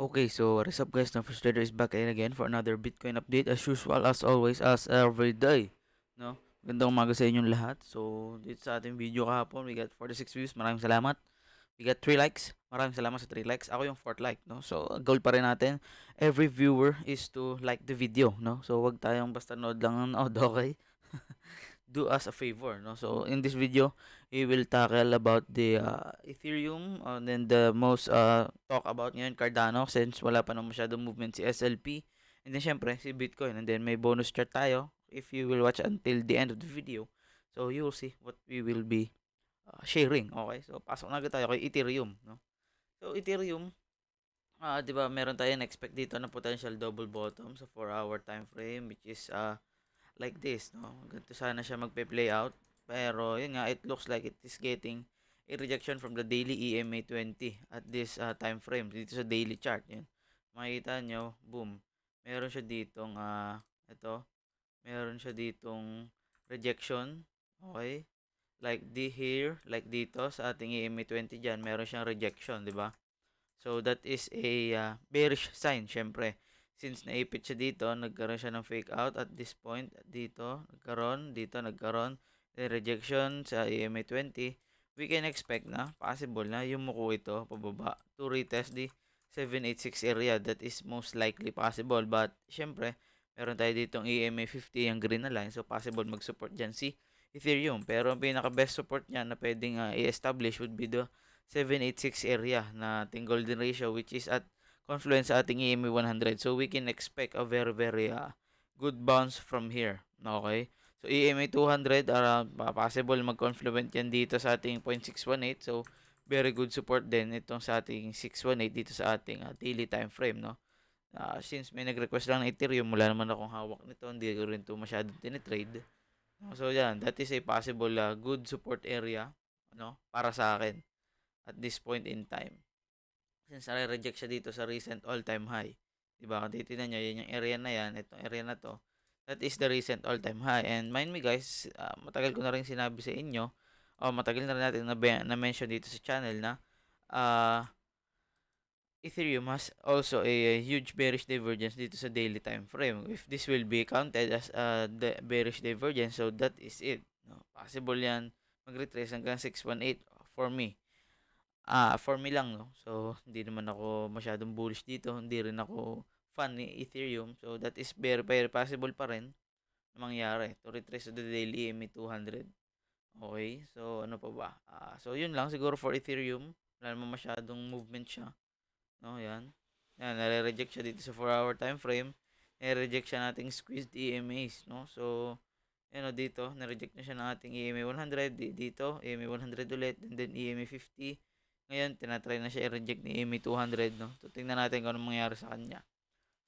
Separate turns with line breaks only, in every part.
Okay, so what is up guys, now First Trader is back again for another Bitcoin update as usual, as always, as every day. No? Magandang umaga sa inyong lahat. So, dito sa ating video kahapon, we got 46 views, maraming salamat. We got 3 likes, maraming salamat sa 3 likes. Ako yung 4th like, no? So, goal pa rin natin, every viewer is to like the video, no? So, wag tayong basta nod lang ng okay? do us a favor no so mm. in this video we will tackle about the uh, ethereum and then the most uh, talk about ngayon cardano since wala pa nang masyado movement si slp and then syempre si bitcoin and then may bonus chart tayo if you will watch until the end of the video so you will see what we will be uh, sharing okay so pasok na agad tayo kay ethereum no so ethereum uh, 'di ba meron tayong expect dito na potential double bottom sa so 4 hour time frame which is uh, like this, no? Ganito sana siya magpe-play out. Pero, yun nga, it looks like it is getting a rejection from the daily EMA 20 at this uh, time frame. Dito sa daily chart, yun. makita nyo, boom. Meron siya ditong, uh, ah, ito. Meron siya ditong rejection. Okay? Like di here, like dito sa ating EMA 20 diyan meron siyang rejection, di ba? So, that is a uh, bearish sign, syempre since naipit siya dito, nagkaroon siya ng fake out at this point dito, nagkaroon, dito nagkaroon eh, rejection sa EMA 20. We can expect na possible na yung muko ito pababa to retest the 786 area that is most likely possible but syempre meron tayo ditong EMA 50 yung green na line so possible mag-support dyan si Ethereum pero ang pinaka best support niya na pwedeng uh, i-establish would be the 786 area na ating golden ratio which is at confluence sa ating EMA 100. So we can expect a very very uh, good bounce from here. Okay? So EMA 200 uh, possible mag-confluent yan dito sa ating 0.618. So very good support din itong sa ating 618 dito sa ating uh, daily time frame, no? Uh, since may nag-request lang ng Ethereum, wala naman akong hawak nito, hindi ko rin ito masyado tinitrade. No? So yan, that is a possible uh, good support area no para sa akin at this point in time since reject siya dito sa recent all-time high. Diba? Kung titignan nyo, yun yung area na yan, itong area na to, that is the recent all-time high. And mind me guys, uh, matagal ko na rin sinabi sa inyo, o oh, matagal na rin natin na-mention dito sa channel na, uh, Ethereum has also a, a huge bearish divergence dito sa daily time frame. If this will be counted as uh, bearish divergence, so that is it. No? Possible yan mag-retrace hanggang 618 for me uh, for me lang no. So hindi naman ako masyadong bullish dito, hindi rin ako fan ni Ethereum. So that is very very possible pa rin na mangyari to retrace the daily EME 200. Okay, so ano pa ba? Uh, so yun lang siguro for Ethereum. Wala naman masyadong movement siya. No, yan. Yan, nare-reject siya dito sa 4-hour time frame. Nare-reject siya nating squeezed EMAs, no? So, ano dito, na-reject na siya ng ating EMA 100, dito, EMA 100 ulit, and then EMA 50, ngayon, tinatry na siya i-reject ni EMI 200, no? So, tingnan natin kung ano mangyari sa kanya.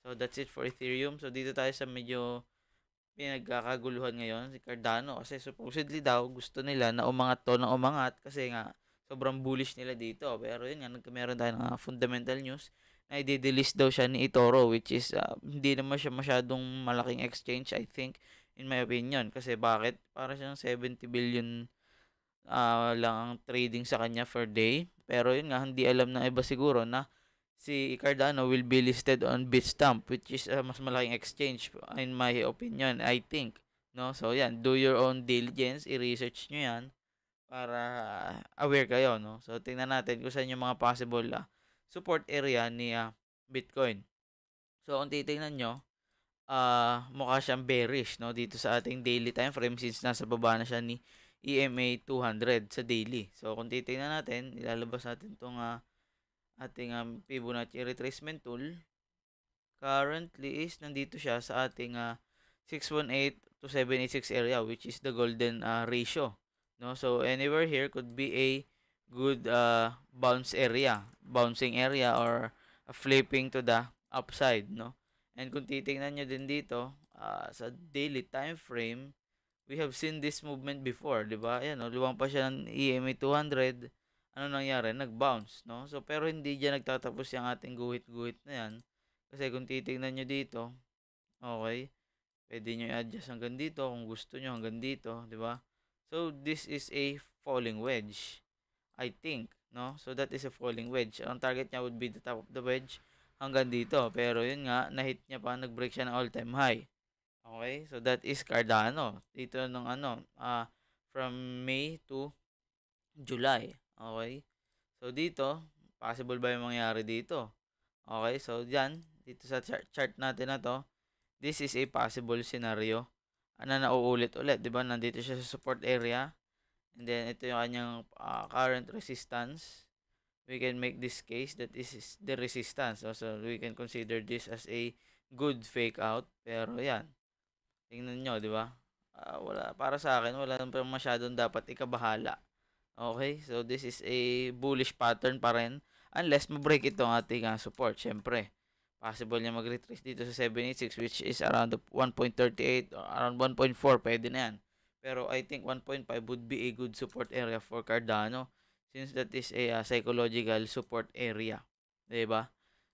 So, that's it for Ethereum. So, dito tayo sa medyo pinagkakaguluhan ngayon si Cardano kasi supposedly daw gusto nila na umangat to na umangat kasi nga sobrang bullish nila dito. Pero yun nga, meron tayo ng ah, fundamental news na i-delist daw siya ni Itoro which is uh, hindi naman siya masyadong malaking exchange I think in my opinion kasi bakit? Para siyang 70 billion uh, lang ang trading sa kanya per day pero yun nga, hindi alam ng iba siguro na si Cardano will be listed on Bitstamp which is a mas malaking exchange in my opinion, I think. No? So yan, do your own diligence, i-research nyo yan para aware kayo. No? So tingnan natin kung saan yung mga possible uh, support area ni uh, Bitcoin. So kung titingnan nyo, uh, mukha siyang bearish no? dito sa ating daily time frame since nasa baba na siya ni EMA 200 sa daily. So, kung titingnan natin, ilalabas natin itong uh, ah, ating um, Fibonacci retracement tool. Currently is nandito siya sa ating uh, ah, 618 to 786 area which is the golden uh, ratio. No? So, anywhere here could be a good uh, bounce area, bouncing area or uh, flipping to the upside. No? And kung titingnan nyo din dito, uh, sa daily time frame, We have seen this movement before, di ba? Ayan, no? luwang pa siya ng EMA 200. Ano nangyari? Nag-bounce, no? So, pero hindi dyan nagtatapos yung ating guhit-guhit na yan. Kasi kung titignan nyo dito, okay, pwede nyo i-adjust hanggang dito kung gusto nyo hanggang dito, di ba? So, this is a falling wedge, I think, no? So, that is a falling wedge. Ang target niya would be the top of the wedge hanggang dito. Pero, yun nga, na-hit niya pa, nag-break siya ng all-time high. Okay? So that is Cardano. Dito nung ano, uh, from May to July. Okay? So dito, possible ba yung mangyari dito? Okay? So diyan, dito sa chart, chart natin na to, this is a possible scenario na nauulit-ulit, 'di ba? Nandito siya sa support area. And then ito yung kanyang uh, current resistance. We can make this case that this is the resistance. So, so we can consider this as a good fake out. Pero 'yan. Tingnan nyo, di ba? Uh, wala, para sa akin, wala pa masyadong dapat ikabahala. Okay, so this is a bullish pattern pa rin unless mabreak ito ang ating uh, support, syempre. Possible niya mag-retrace dito sa 786 which is around 1.38 or around 1.4, pwede na yan. Pero I think 1.5 would be a good support area for Cardano since that is a uh, psychological support area. Di ba?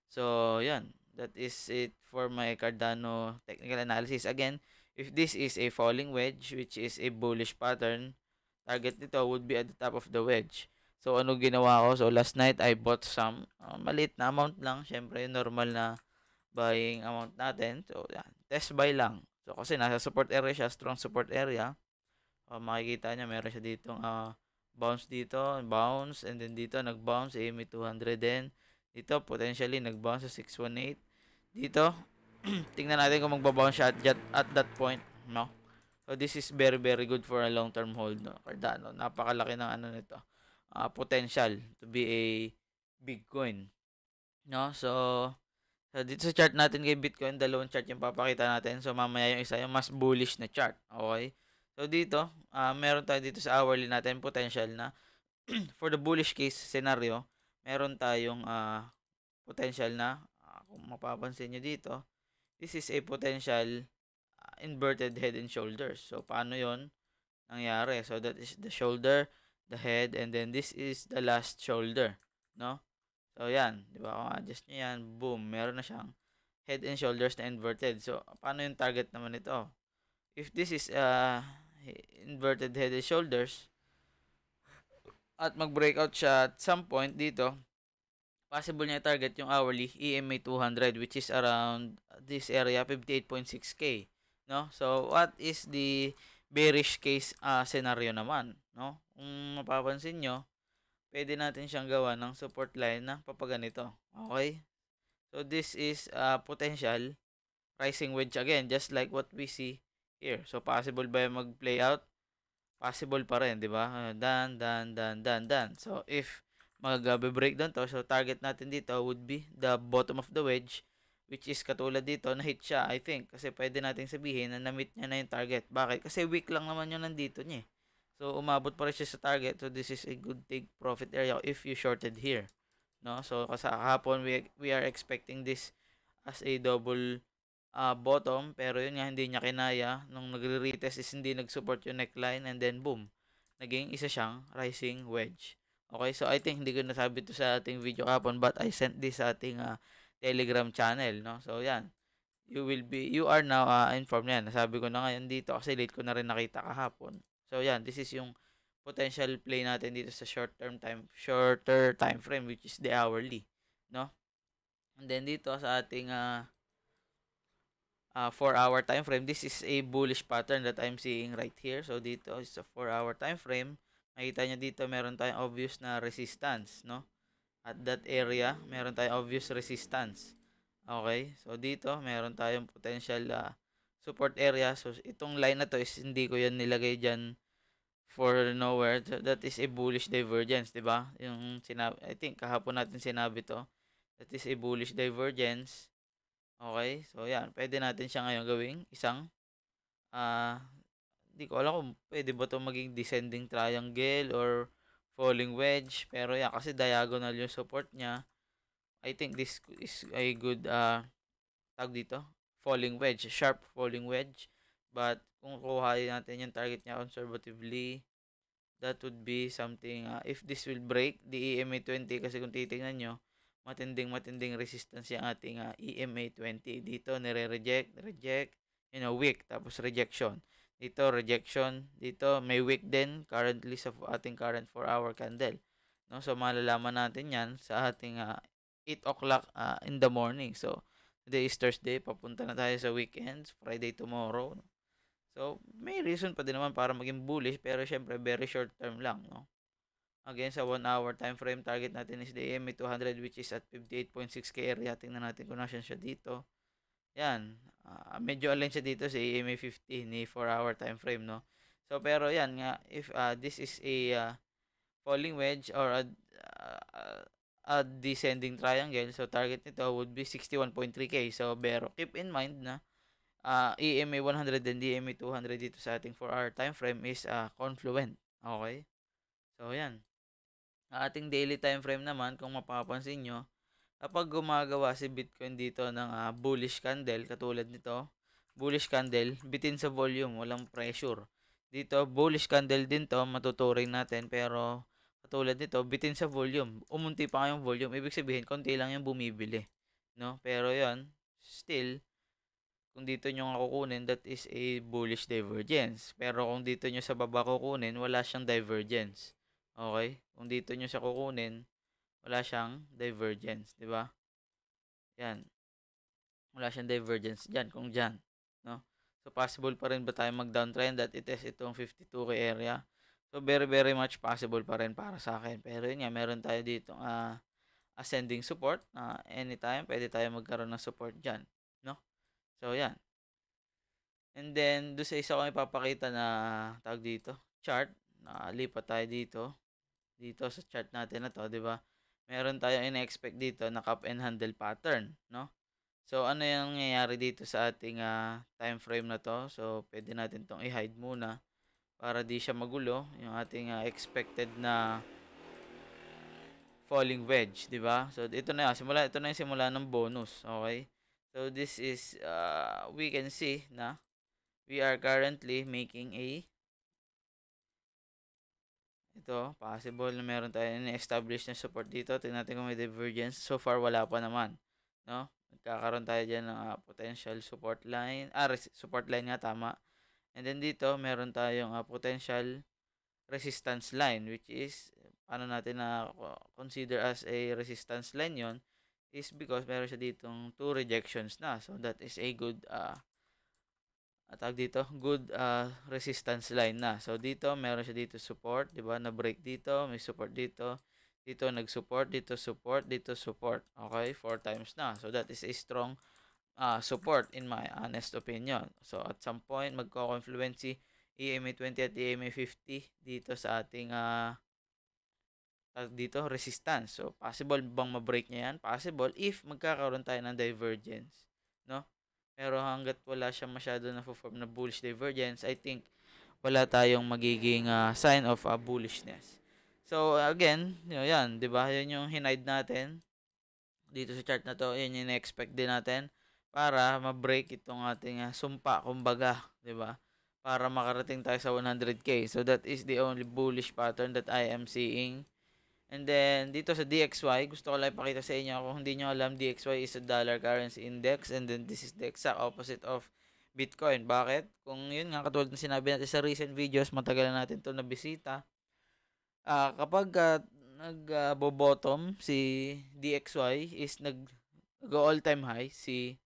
So, yan. That is it for my Cardano technical analysis. Again, If this is a falling wedge, which is a bullish pattern, target nito would be at the top of the wedge. So, ano ginawa ko? So, last night, I bought some. Uh, maliit na amount lang. Siyempre, normal na buying amount natin. So, yan. Test buy lang. So, kasi nasa support area siya. Strong support area. Uh, makikita niya, meron siya dito. Uh, bounce dito. Bounce. And then dito, nag-bounce. AME 200 din. Dito, potentially, nag-bounce sa 618. Dito, tingnan natin kung magbabounce siya at, that, at that point, no? So this is very very good for a long-term hold no Cardano. Napakalaki ng ano nito. Uh, potential to be a big coin. No? So so dito sa chart natin kay Bitcoin, dalawang chart yung papakita natin. So mamaya yung isa yung mas bullish na chart. Okay? So dito, uh, meron tayo dito sa hourly natin potential na for the bullish case scenario, meron tayong uh, potential na uh, kung mapapansin niyo dito, this is a potential uh, inverted head and shoulders. So, paano yon nangyari? So, that is the shoulder, the head, and then this is the last shoulder. No? So, yan. Di ba? Kung adjust nyo yan, boom, meron na siyang head and shoulders na inverted. So, paano yung target naman nito? If this is uh, inverted head and shoulders, at mag-breakout siya at some point dito, possible niya target yung hourly EMA 200 which is around this area 58.6k no so what is the bearish case uh, scenario naman no kung mapapansin nyo pwede natin siyang gawa ng support line na papaganito okay so this is uh, potential rising wedge again just like what we see here so possible ba mag play out possible pa rin di ba ah, dan dan dan dan dan so if mag-breakdown to. So, target natin dito would be the bottom of the wedge, which is katulad dito, na-hit siya, I think. Kasi pwede nating sabihin na na-meet niya na yung target. Bakit? Kasi weak lang naman yun nandito niya. Eh. So, umabot pa rin siya sa target. So, this is a good take profit area if you shorted here. No? So, kasi kahapon, we, we are expecting this as a double uh, bottom. Pero yun nga, hindi niya kinaya. Nung nagre-retest is hindi nag-support yung neckline and then boom. Naging isa siyang rising wedge. Okay, so I think hindi ko nasabi to sa ating video kapon but I sent this sa ating uh, Telegram channel, no? So, yan. You will be, you are now uh, informed yan. Nasabi ko na ngayon dito kasi late ko na rin nakita kahapon. So, yan. This is yung potential play natin dito sa short term time, shorter time frame which is the hourly, no? And then dito sa ating uh, uh, 4 hour time frame, this is a bullish pattern that I'm seeing right here. So, dito is a 4 hour time frame. Makita nyo dito, meron tayong obvious na resistance, no? At that area, meron tayong obvious resistance. Okay? So, dito, meron tayong potential uh, support area. So, itong line na to is hindi ko yan nilagay dyan for nowhere. So, that is a bullish divergence, di ba? Yung sinabi, I think kahapon natin sinabi to. That is a bullish divergence. Okay? So, yan. Pwede natin siya ngayon gawing isang uh, di ko alam kung pwede ba to maging descending triangle or falling wedge. Pero yeah kasi diagonal yung support niya. I think this is a good, uh, ah, tag dito, falling wedge, sharp falling wedge. But kung kuhain natin yung target niya conservatively, that would be something, uh, if this will break, the EMA 20, kasi kung titingnan nyo, matinding matinding resistance yung ating uh, EMA 20 dito nire-reject reject you know weak tapos rejection dito, rejection. Dito, may wick din currently sa ating current 4-hour candle. No? So, malalaman natin yan sa ating uh, ah, 8 o'clock uh, in the morning. So, today is Thursday. Papunta na tayo sa weekends. Friday tomorrow. No? So, may reason pa din naman para maging bullish. Pero, syempre, very short term lang. No? Again, sa 1 hour time frame, target natin is the EMA 200 which is at 58.6k area. Tingnan natin kung nasyan siya dito. Yan, uh, medyo align siya dito sa EMA 50 ni 4-hour time frame, no? So, pero yan nga, if uh, this is a uh, falling wedge or a, uh, a descending triangle, so target nito would be 61.3K. So, pero keep in mind na uh, EMA 100 and EMA 200 dito sa ating 4-hour time frame is uh, confluent. Okay? So, yan. ating daily time frame naman, kung mapapansin nyo, kapag gumagawa si Bitcoin dito ng uh, bullish candle katulad nito, bullish candle, bitin sa volume, walang pressure. Dito bullish candle din to matuturing natin pero katulad nito, bitin sa volume. Umunti pa yung volume, ibig sabihin konti lang yung bumibili, no? Pero 'yon, still kung dito nyo nga kukunin, that is a bullish divergence. Pero kung dito nyo sa baba kukunin, wala siyang divergence. Okay? Kung dito nyo siya kukunin, wala siyang divergence, di ba? Yan. Wala siyang divergence diyan kung diyan, no? So possible pa rin ba tayo mag-downtrend at itest itong 52k area? So very very much possible pa rin para sa akin. Pero yun nga, meron tayo dito uh, ascending support na uh, anytime pwede tayo magkaroon ng support diyan, no? So yan. And then do sa isa ko ipapakita na tag dito, chart. Uh, lipat tayo dito dito sa chart natin na to, 'di ba? meron tayong in-expect dito na cup and handle pattern, no? So, ano yung nangyayari dito sa ating uh, time frame na to? So, pwede natin tong i-hide muna para di siya magulo yung ating uh, expected na falling wedge, di ba? So, ito na simula, ito na yung simula ng bonus, okay? So, this is, uh, we can see na we are currently making a ito, possible na meron tayo na-establish na support dito. Tingnan natin kung may divergence. So far, wala pa naman. No? Magkakaroon tayo dyan ng uh, potential support line. Ah, support line nga, tama. And then dito, meron tayong uh, potential resistance line which is, ano natin na consider as a resistance line yon is because meron siya ditong two rejections na. So, that is a good uh, tag dito, good uh, resistance line na. So dito, meron siya dito support, 'di ba? Na-break dito, may support dito. Dito nag-support, dito support, dito support. Okay, four times na. So that is a strong uh, support in my honest opinion. So at some point magko-confluence si EMA 20 at EMA 50 dito sa ating uh, dito resistance. So possible bang ma-break niya 'yan? Possible if magkakaroon tayo ng divergence, no? Pero hanggat wala siya masyado na form na bullish divergence, I think wala tayong magiging uh, sign of uh, bullishness. So again, yun, yan, 'di ba? 'Yan yung hinide natin dito sa chart na to. 'Yan yung expect din natin para ma-break itong ating uh, sumpa kumbaga, 'di ba? Para makarating tayo sa 100k. So that is the only bullish pattern that I am seeing And then, dito sa DXY, gusto ko lang ipakita sa inyo. Kung hindi nyo alam, DXY is a dollar currency index. And then, this is the exact opposite of Bitcoin. Bakit? Kung yun nga, katulad na sinabi natin sa recent videos, matagal na natin to nabisita. Uh, kapag uh, nag-bottom uh, si DXY is nag go all time high si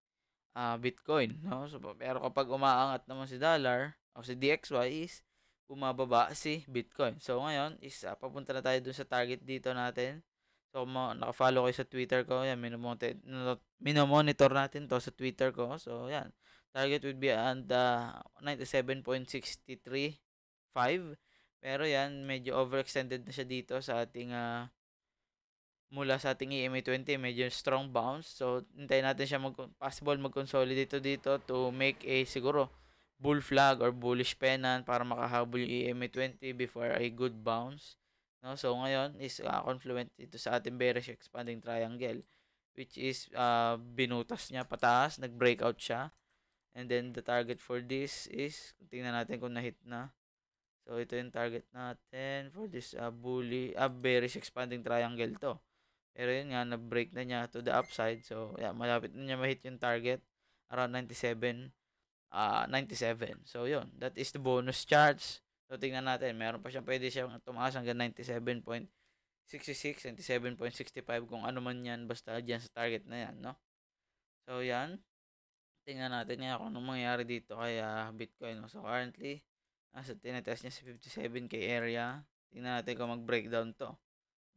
uh, Bitcoin no so pero kapag umaangat naman si dollar o si DXY is bumababa si Bitcoin. So ngayon is uh, papunta na tayo dun sa target dito natin. So kung naka-follow kayo sa Twitter ko, yan minomonitor, minomonitor natin to sa Twitter ko. So yan, target would be at uh, ah, 97.635. Pero yan, medyo overextended na siya dito sa ating uh, mula sa ating EMA 20, medyo strong bounce. So, hintayin natin siya mag possible mag-consolidate dito to make a siguro bull flag or bullish pennant para makahabol yung EMA 20 before a good bounce. No? So ngayon is uh, confluent ito sa ating bearish expanding triangle which is uh, binutas niya pataas, nag-breakout siya. And then the target for this is tingnan natin kung na-hit na. So ito yung target natin for this uh, ah, bully uh, bearish expanding triangle to. Pero yun nga, na-break na niya to the upside. So, yeah, malapit na niya ma-hit yung target. Around 97 uh, ah, 97. So, yun. That is the bonus charts. So, tingnan natin. Meron pa siyang pwede siyang tumaas hanggang 97.66, 97.65, kung ano man yan. Basta dyan sa target na yan, no? So, yan. Tingnan natin nga kung anong mangyayari dito kay Bitcoin. No? So, currently, nasa tinetest niya sa 57k area. Tingnan natin kung mag-breakdown to.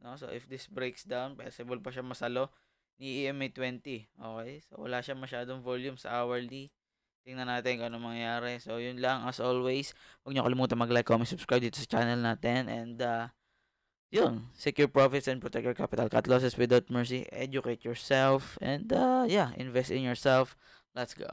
No? So, if this breaks down, possible pa siya masalo ni EMA 20. Okay? So, wala siya masyadong volume sa hourly Tingnan natin kung ano mangyayari. So, yun lang. As always, huwag niyo kalimutan mag-like, comment, subscribe dito sa channel natin. And, uh, yun. Secure profits and protect your capital. Cut losses without mercy. Educate yourself. And, uh, yeah, invest in yourself. Let's go.